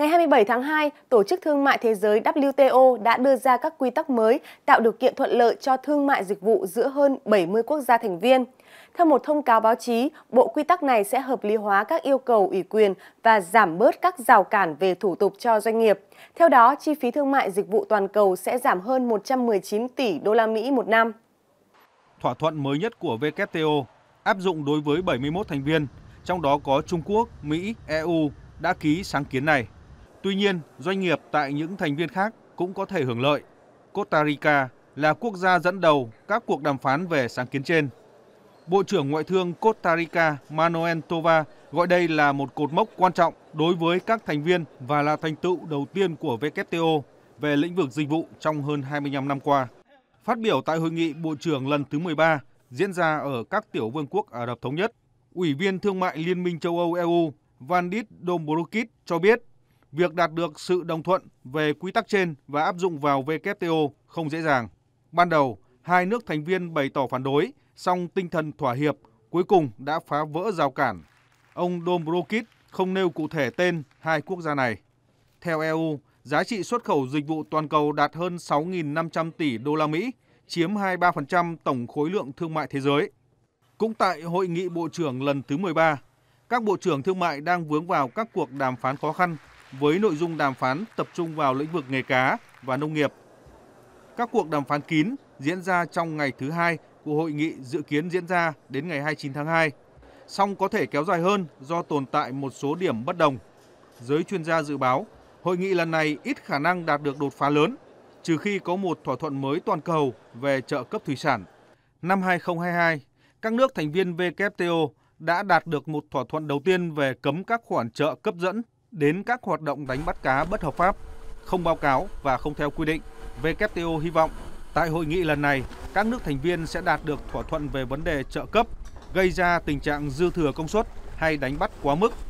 Ngày 27 tháng 2, Tổ chức Thương mại Thế giới WTO đã đưa ra các quy tắc mới tạo điều kiện thuận lợi cho thương mại dịch vụ giữa hơn 70 quốc gia thành viên. Theo một thông cáo báo chí, bộ quy tắc này sẽ hợp lý hóa các yêu cầu ủy quyền và giảm bớt các rào cản về thủ tục cho doanh nghiệp. Theo đó, chi phí thương mại dịch vụ toàn cầu sẽ giảm hơn 119 tỷ đô la Mỹ một năm. Thỏa thuận mới nhất của WTO áp dụng đối với 71 thành viên, trong đó có Trung Quốc, Mỹ, EU đã ký sáng kiến này. Tuy nhiên, doanh nghiệp tại những thành viên khác cũng có thể hưởng lợi. Costa Rica là quốc gia dẫn đầu các cuộc đàm phán về sáng kiến trên. Bộ trưởng Ngoại thương Costa Rica Manuel Tova gọi đây là một cột mốc quan trọng đối với các thành viên và là thành tựu đầu tiên của WTO về lĩnh vực dịch vụ trong hơn 25 năm qua. Phát biểu tại hội nghị Bộ trưởng lần thứ 13 diễn ra ở các tiểu vương quốc Ả Rập Thống Nhất, Ủy viên Thương mại Liên minh châu Âu EU Vandit Dombrovskis cho biết việc đạt được sự đồng thuận về quy tắc trên và áp dụng vào WTO không dễ dàng. Ban đầu, hai nước thành viên bày tỏ phản đối, song tinh thần thỏa hiệp cuối cùng đã phá vỡ rào cản. Ông Dombrovskis không nêu cụ thể tên hai quốc gia này. Theo EU, giá trị xuất khẩu dịch vụ toàn cầu đạt hơn 6.500 tỷ đô la Mỹ, chiếm 23% tổng khối lượng thương mại thế giới. Cũng tại hội nghị bộ trưởng lần thứ 13, các bộ trưởng thương mại đang vướng vào các cuộc đàm phán khó khăn với nội dung đàm phán tập trung vào lĩnh vực nghề cá và nông nghiệp. Các cuộc đàm phán kín diễn ra trong ngày thứ hai của hội nghị dự kiến diễn ra đến ngày 29 tháng 2, song có thể kéo dài hơn do tồn tại một số điểm bất đồng. Giới chuyên gia dự báo, hội nghị lần này ít khả năng đạt được đột phá lớn, trừ khi có một thỏa thuận mới toàn cầu về trợ cấp thủy sản. Năm 2022, các nước thành viên WTO đã đạt được một thỏa thuận đầu tiên về cấm các khoản trợ cấp dẫn đến các hoạt động đánh bắt cá bất hợp pháp, không báo cáo và không theo quy định. WTO hy vọng tại hội nghị lần này, các nước thành viên sẽ đạt được thỏa thuận về vấn đề trợ cấp, gây ra tình trạng dư thừa công suất hay đánh bắt quá mức